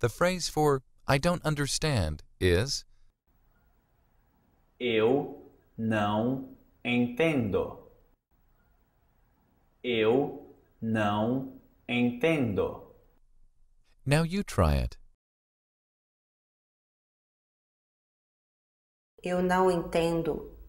The phrase for I don't understand is Eu não entendo. Eu não entendo. Now you try it. Eu não entendo.